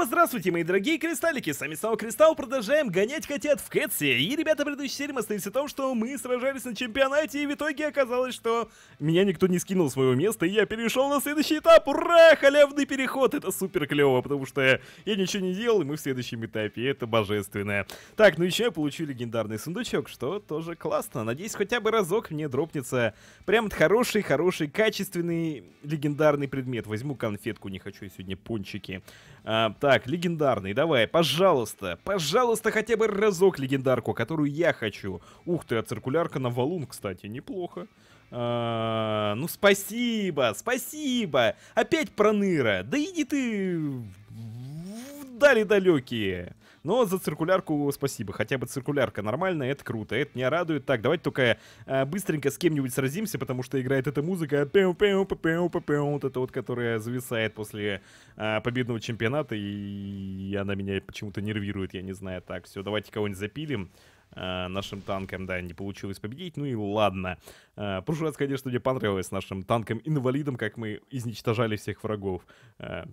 Снова здравствуйте, мои дорогие кристаллики, с вами Сау Кристалл, продолжаем гонять хотят в Кэтсе. И, ребята, предыдущей серии мы остались в том, что мы сражались на чемпионате, и в итоге оказалось, что меня никто не скинул с моего места, и я перешел на следующий этап, ура, халявный переход, это супер клево, потому что я ничего не делал, и мы в следующем этапе, это божественное. Так, ну еще я получу легендарный сундучок, что тоже классно, надеюсь, хотя бы разок мне дропнется прям хороший-хороший, качественный легендарный предмет. Возьму конфетку, не хочу я сегодня пончики. А, так, так, легендарный, давай, пожалуйста, пожалуйста, хотя бы разок легендарку, которую я хочу. Ух ты, а циркулярка на валун, кстати, неплохо. А, ну спасибо, спасибо. Опять проныра. Да иди ты в дали далекие. Но за циркулярку спасибо. Хотя бы циркулярка нормальная, это круто, это меня радует. Так, давайте только э, быстренько с кем-нибудь сразимся, потому что играет эта музыка. Пэу -пэу -пэу -пэу вот это вот, которая зависает после э, победного чемпионата. И она меня почему-то нервирует, я не знаю. Так, все, давайте кого-нибудь запилим э, нашим танком, да, не получилось победить, ну и ладно. А, прошлый конечно, мне понравилось нашим танком-инвалидом, как мы изничтожали всех врагов. Э,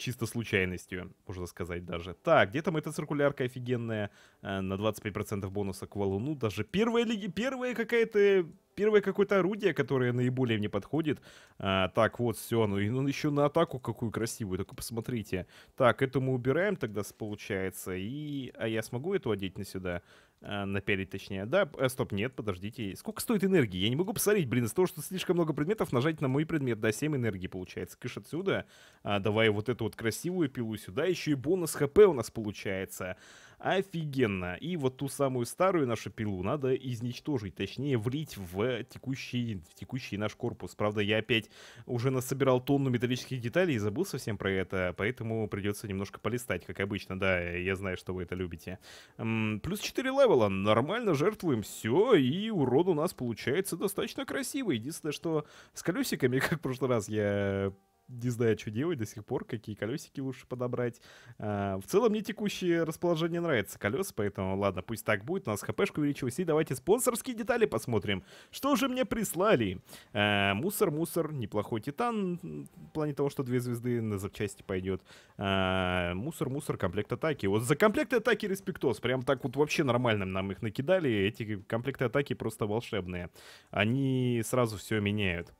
чисто случайностью, можно сказать даже. Так, где там эта циркулярка офигенная э, на 25% бонуса к валуну? Даже первая, лиги, первая какая-то первое какое-то орудие, которое наиболее мне подходит. А, так, вот, все, ну и он ну, еще на атаку какую красивую, только посмотрите. Так, эту мы убираем тогда, получается, и... А я смогу эту одеть на сюда? А, напялить, точнее. Да, э, стоп, нет, подождите. Сколько стоит энергии? Я не могу посмотреть, блин, из-за того, что слишком много предметов, нажать на мой предмет, да, 7 энергии получается. Кыш отсюда, а, давай вот эту вот красивую пилу сюда, еще и бонус ХП у нас получается. Офигенно. И вот ту самую старую нашу пилу надо изничтожить, точнее влить в текущий, в текущий наш корпус. Правда, я опять уже насобирал тонну металлических деталей и забыл совсем про это, поэтому придется немножко полистать, как обычно. Да, я знаю, что вы это любите. Плюс 4 левела. Нормально жертвуем все, и урон у нас получается достаточно красивый. Единственное, что с колесиками, как в прошлый раз я не знаю, что делать до сих пор, какие колесики лучше подобрать. А, в целом мне текущее расположение нравится колес, поэтому ладно, пусть так будет, у нас хпшка увеличилась. И давайте спонсорские детали посмотрим. Что же мне прислали? А, мусор, мусор, неплохой титан, в плане того, что две звезды на запчасти пойдет. А, мусор, мусор, комплект атаки. Вот за комплект атаки респектос, прям так вот вообще нормально нам их накидали. Эти комплекты атаки просто волшебные. Они сразу все меняют.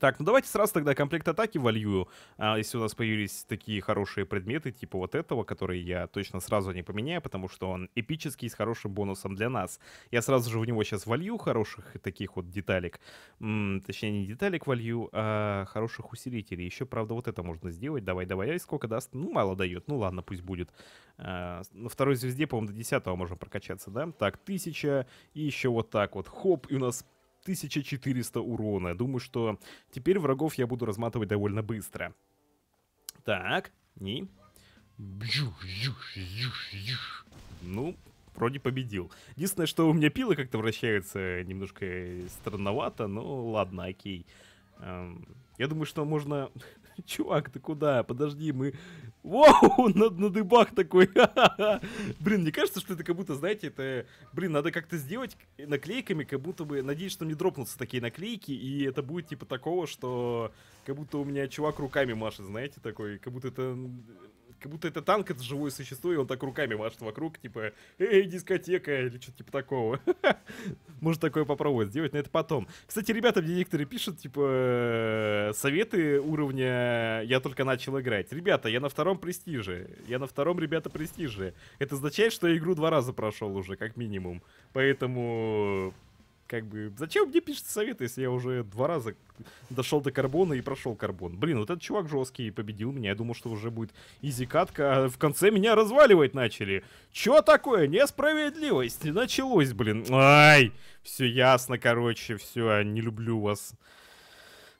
Так, ну давайте сразу тогда комплект атаки волью. А, если у нас появились такие хорошие предметы, типа вот этого, который я точно сразу не поменяю, потому что он эпический с хорошим бонусом для нас. Я сразу же в него сейчас волью хороших таких вот деталек. М -м, точнее, не деталек волью, а хороших усилителей. Еще, правда, вот это можно сделать. Давай, давай, сколько даст? Ну, мало дает. Ну ладно, пусть будет. А, на второй звезде, по-моему, до десятого можно прокачаться, да? Так, тысяча. И еще вот так вот. Хоп, и у нас 1400 урона. Думаю, что теперь врагов я буду разматывать довольно быстро. Так, и... Ну, вроде победил. Единственное, что у меня пилы как-то вращаются немножко странновато, но ладно, окей. Эм, я думаю, что можно... Чувак, ты куда? Подожди, мы... Воу, на, на дыбах такой. Блин, мне кажется, что это как будто, знаете, это... Блин, надо как-то сделать наклейками, как будто бы... Надеюсь, что мне дропнутся такие наклейки, и это будет типа такого, что... Как будто у меня чувак руками машет, знаете, такой. Как будто это как будто это танк, это живое существо, и он так руками машет вокруг, типа, эй, дискотека, или что-то типа такого. Может такое попробовать сделать, но это потом. Кстати, ребята мне некоторые пишут, типа, э, советы уровня «я только начал играть». Ребята, я на втором престиже. Я на втором, ребята, престиже. Это означает, что я игру два раза прошел уже, как минимум. Поэтому как бы, зачем мне пишется совет, если я уже два раза дошел до карбона и прошел карбон? Блин, вот этот чувак жесткий победил меня, я думал, что уже будет изи катка, а в конце меня разваливать начали. Чё такое? Несправедливость! Началось, блин. Ай! Все ясно, короче, все, не люблю вас.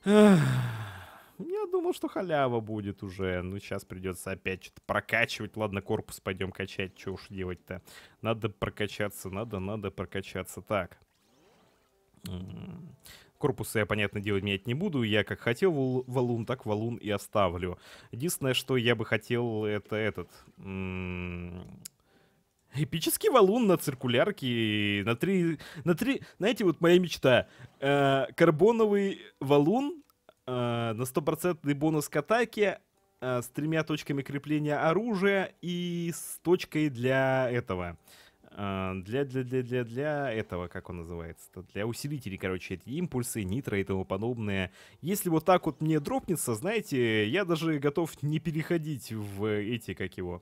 Я думал, что халява будет уже. Ну, сейчас придется опять что-то прокачивать. Ладно, корпус пойдем качать. Что уж делать-то? Надо прокачаться, надо, надо прокачаться. Так. Корпусы я, понятное дело, менять не буду. Я как хотел валун, так валун и оставлю. Единственное, что я бы хотел, это этот... Эпический валун на циркулярке, на три... На три... Знаете, вот моя мечта. Э, карбоновый валун э, на стопроцентный бонус к атаке, э, с тремя точками крепления оружия и с точкой для этого для, для, для, для, для этого, как он называется, для усилителей, короче, эти импульсы, нитро и тому подобное. Если вот так вот мне дропнется, знаете, я даже готов не переходить в эти, как его,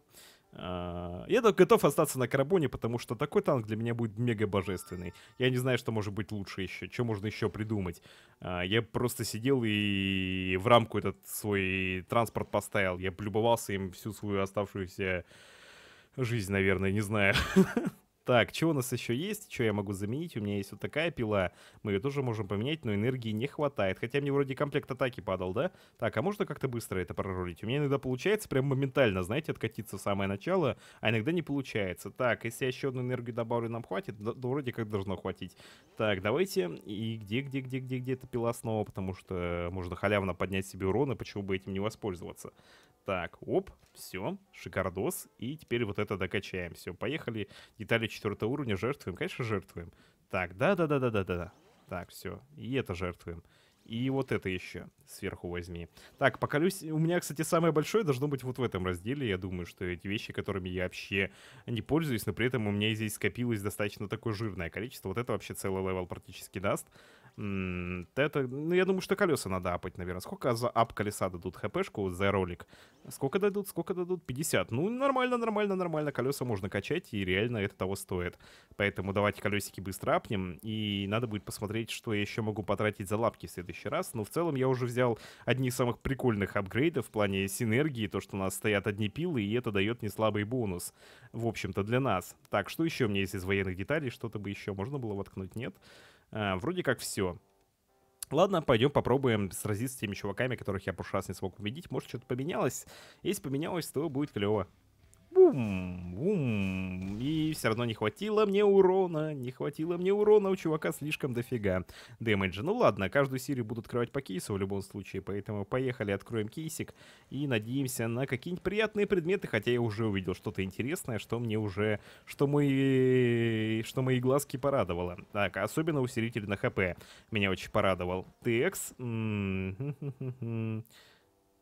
я готов остаться на карабоне, потому что такой танк для меня будет мега божественный. Я не знаю, что может быть лучше еще, что можно еще придумать. Я просто сидел и в рамку этот свой транспорт поставил. Я любовался им всю свою оставшуюся жизнь, наверное, не знаю. Так, что у нас еще есть? Что я могу заменить? У меня есть вот такая пила. Мы ее тоже можем поменять, но энергии не хватает. Хотя мне вроде комплект атаки падал, да? Так, а можно как-то быстро это проролить? У меня иногда получается прям моментально, знаете, откатиться в самое начало, а иногда не получается. Так, если я еще одну энергию добавлю, нам хватит? Да, да вроде как должно хватить. Так, давайте. И где, где, где, где, где эта пила снова? Потому что можно халявно поднять себе урон, и почему бы этим не воспользоваться? Так, оп, все, шикардос. И теперь вот это докачаем. Все, поехали. Детали четвертого уровня жертвуем. Конечно, жертвуем. Так, да-да-да-да-да-да. Так, все. И это жертвуем. И вот это еще сверху возьми. Так, поколюсь. У меня, кстати, самое большое должно быть вот в этом разделе. Я думаю, что эти вещи, которыми я вообще не пользуюсь, но при этом у меня здесь скопилось достаточно такое жирное количество. Вот это вообще целый левел практически даст. Это, ну, я думаю, что колеса надо апать, наверное. Сколько за ап колеса дадут хпшку за ролик? Сколько дадут? Сколько дадут? 50. Ну, нормально, нормально, нормально. Колеса можно качать, и реально это того стоит. Поэтому давайте колесики быстро апнем. И надо будет посмотреть, что я еще могу потратить за лапки в следующий раз. Но в целом я уже взял одни из самых прикольных апгрейдов в плане синергии. То, что у нас стоят одни пилы, и это дает не слабый бонус. В общем-то, для нас. Так, что еще мне есть из военных деталей? Что-то бы еще можно было воткнуть? Нет. А, вроде как все. Ладно, пойдем попробуем сразиться с теми чуваками, которых я прошлый раз не смог убедить. Может, что-то поменялось. Если поменялось, то будет клево. Бум, бум. И все равно не хватило мне урона, не хватило мне урона, у чувака слишком дофига дэмэджа. Ну ладно, каждую серию будут открывать по кейсу в любом случае, поэтому поехали, откроем кейсик и надеемся на какие-нибудь приятные предметы, хотя я уже увидел что-то интересное, что мне уже, что мои, что мои глазки порадовало. Так, особенно усилитель на хп меня очень порадовал. Текс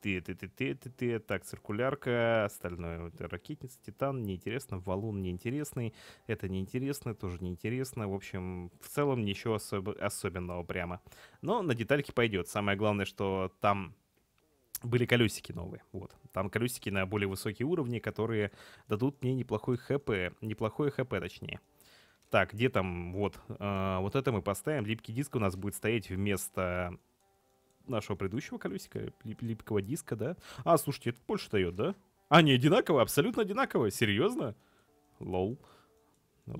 ты, ты, ты, ты, ты, ты, так, циркулярка, остальное, это ракетница, титан, неинтересно, валун неинтересный, это неинтересно, тоже неинтересно, в общем, в целом ничего особ... особенного прямо. Но на детальки пойдет, самое главное, что там были колесики новые, вот. Там колесики на более высокие уровни, которые дадут мне неплохой хп, неплохой хп точнее. Так, где там, вот, э, вот это мы поставим, липкий диск у нас будет стоять вместо нашего предыдущего колесика, лип липкого диска, да? А, слушайте, это больше дает, да? А, не одинаково, абсолютно одинаково, серьезно? Лол. А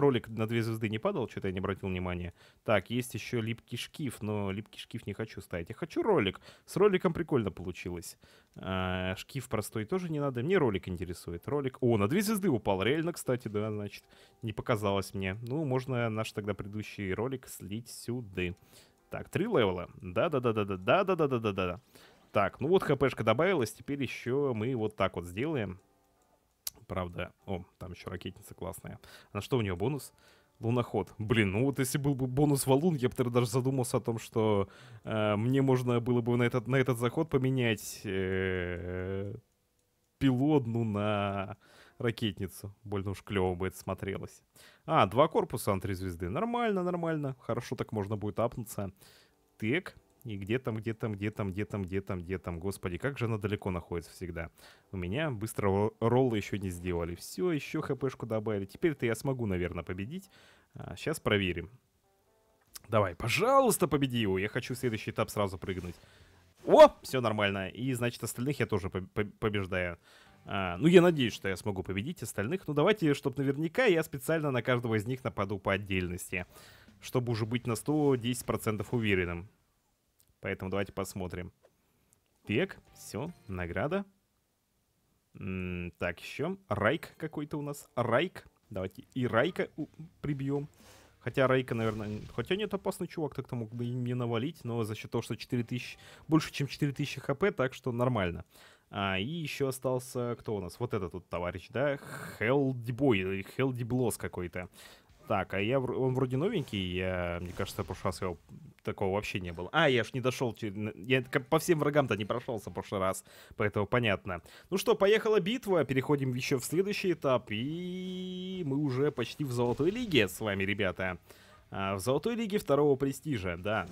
ролик на две звезды не падал, что-то я не обратил внимания. Так, есть еще липкий шкив, но липкий шкив не хочу ставить. Я хочу ролик. С роликом прикольно получилось. А, шкив простой тоже не надо. Мне ролик интересует. Ролик... О, на две звезды упал. Реально, кстати, да, значит, не показалось мне. Ну, можно наш тогда предыдущий ролик слить сюда. Так, три левела. Да-да-да-да-да. Да-да-да-да-да-да. Так, ну вот хпшка добавилась, теперь еще мы вот так вот сделаем. Правда, о, там еще ракетница классная. А на что у нее бонус? Луноход. Блин, ну вот если был бы бонус валун, я бы тогда даже задумался о том, что э, мне можно было бы на этот, на этот заход поменять э, пилу на ракетницу. Больно уж клево бы это смотрелось. А, два корпуса на три звезды. Нормально, нормально. Хорошо так можно будет апнуться. Так, и где там, где там, где там, где там, где там, где там, господи, как же она далеко находится всегда. У меня быстро роллы еще не сделали. Все, еще хпшку добавили. Теперь-то я смогу, наверное, победить. А, сейчас проверим. Давай, пожалуйста, победи его. Я хочу в следующий этап сразу прыгнуть. О, все нормально. И, значит, остальных я тоже побеждаю. А, ну, я надеюсь, что я смогу победить остальных. Ну, давайте, чтобы наверняка я специально на каждого из них нападу по отдельности. Чтобы уже быть на 110% уверенным. Поэтому давайте посмотрим. Так, все, награда. М -м, так, еще. Райк какой-то у нас. Райк. Давайте и Райка прибьем. Хотя Райка, наверное... Хотя нет, опасный чувак, так-то мог бы мне навалить, но за счет того, что 4000... Больше, чем 4000 хп, так что нормально. А, и еще остался... Кто у нас? Вот этот вот товарищ, да? Хелдибой или э, Хелдиблос какой-то. Так, а я... Он вроде новенький, я... Мне кажется, я прошлый раз его такого вообще не было. А, я ж не дошел, я по всем врагам-то не прошелся в прошлый раз, поэтому понятно. Ну что, поехала битва, переходим еще в следующий этап, и мы уже почти в Золотой Лиге с вами, ребята. А, в Золотой Лиге второго престижа, да.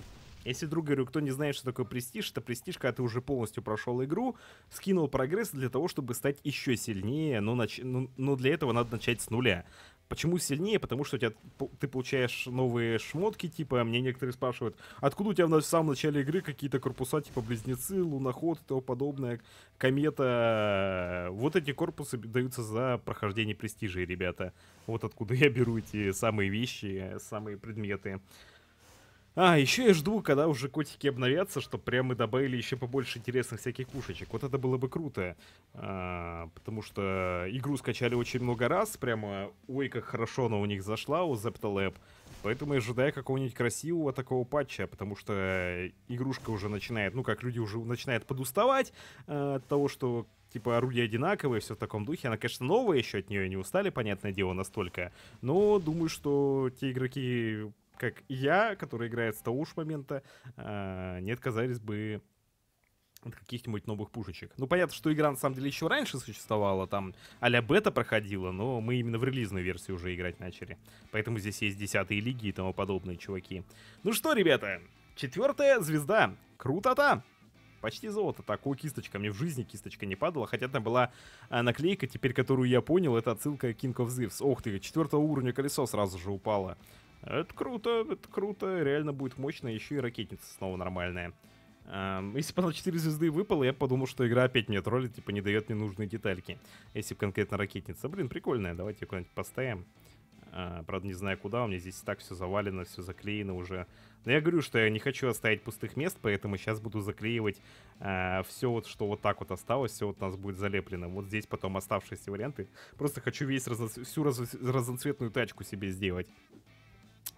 Если друг, говорю, кто не знает, что такое престиж, это престиж, когда ты уже полностью прошел игру, скинул прогресс для того, чтобы стать еще сильнее, но, нач... но, ну, но для этого надо начать с нуля. Почему сильнее? Потому что у тебя, ты получаешь новые шмотки, типа, а мне некоторые спрашивают, откуда у тебя в самом начале игры какие-то корпуса, типа, близнецы, луноход и тому подобное, комета. Э, вот эти корпусы даются за прохождение престижей, ребята. Вот откуда я беру эти самые вещи, э, самые предметы. А, еще я жду, когда уже котики обновятся, чтобы прямо добавили еще побольше интересных всяких пушечек. Вот это было бы круто. А, потому что игру скачали очень много раз. Прямо, ой, как хорошо она у них зашла, у Zeptalab. Поэтому я ожидаю какого-нибудь красивого такого патча, потому что игрушка уже начинает, ну как люди уже начинают подуставать а, от того, что типа орудия одинаковые, все в таком духе. Она, конечно, новая еще от нее не устали, понятное дело, настолько. Но думаю, что те игроки как я, который играет с того уж момента, а, не отказались бы от каких-нибудь новых пушечек. Ну, понятно, что игра на самом деле еще раньше существовала, там а-ля бета проходила, но мы именно в релизную версию уже играть начали. Поэтому здесь есть десятые лиги и тому подобные чуваки. Ну что, ребята, четвертая звезда. Круто-то! Почти золото. Такую кисточка. Мне в жизни кисточка не падала, хотя там была а, наклейка, теперь которую я понял, это отсылка King of Thieves. Ох ты, четвертого уровня колесо сразу же упало. Это круто, это круто, реально будет мощно, еще и ракетница снова нормальная. Эм, если бы она 4 звезды выпала, я подумал, что игра опять меня троллит, типа не дает мне нужные детальки. Если бы конкретно ракетница. Блин, прикольная, давайте ее куда-нибудь поставим. Э, правда, не знаю куда, у меня здесь так все завалено, все заклеено уже. Но я говорю, что я не хочу оставить пустых мест, поэтому сейчас буду заклеивать э, а, все вот, что вот так вот осталось, все вот у нас будет залеплено. Вот здесь потом оставшиеся варианты. Просто хочу весь разно... всю раз... разноцветную тачку себе сделать.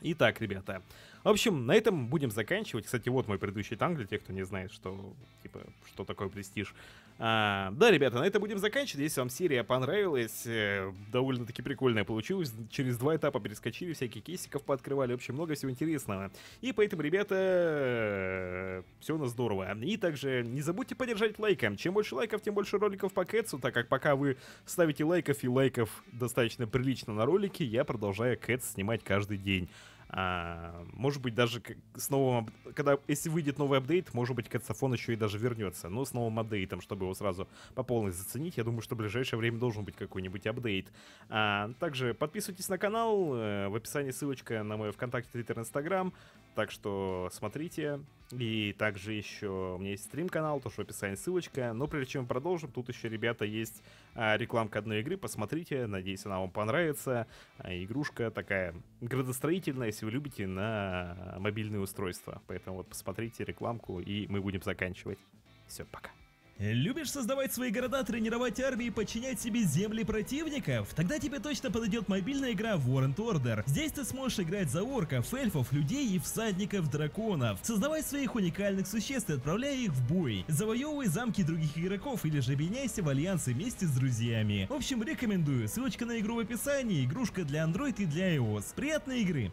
Итак, ребята, в общем, на этом будем заканчивать. Кстати, вот мой предыдущий танк, для тех, кто не знает, что, типа, что такое престиж. А, да, ребята, на этом будем заканчивать. Если вам серия понравилась, э, довольно-таки прикольная получилась. Через два этапа перескочили, всякие кейсиков пооткрывали. В общем, много всего интересного. И поэтому, ребята, все у нас здорово. И также не забудьте поддержать лайком. Чем больше лайков, тем больше роликов по Кэтсу, так как пока вы ставите лайков и лайков достаточно прилично на ролики, я продолжаю Кэтс снимать каждый день. А, может быть, даже с новым... Когда, если выйдет новый апдейт, может быть, Кацафон еще и даже вернется. Но с новым апдейтом, чтобы его сразу по полной заценить, я думаю, что в ближайшее время должен быть какой-нибудь апдейт. А, также подписывайтесь на канал. Э, в описании ссылочка на мой ВКонтакте, Твиттер, Инстаграм. Так что смотрите, и также еще у меня есть стрим-канал, тоже в описании ссылочка. Но прежде чем продолжим, тут еще, ребята, есть а, рекламка одной игры. Посмотрите, надеюсь, она вам понравится. А, игрушка такая градостроительная, если вы любите, на а, мобильные устройства. Поэтому вот посмотрите рекламку, и мы будем заканчивать. Все, пока. Любишь создавать свои города, тренировать армии и подчинять себе земли противников? Тогда тебе точно подойдет мобильная игра Warrant Order. Здесь ты сможешь играть за орков, эльфов, людей и всадников-драконов. Создавай своих уникальных существ и отправляй их в бой. Завоевывай замки других игроков или же объединяйся в альянсы вместе с друзьями. В общем, рекомендую. Ссылочка на игру в описании, игрушка для Android и для iOS. Приятной игры!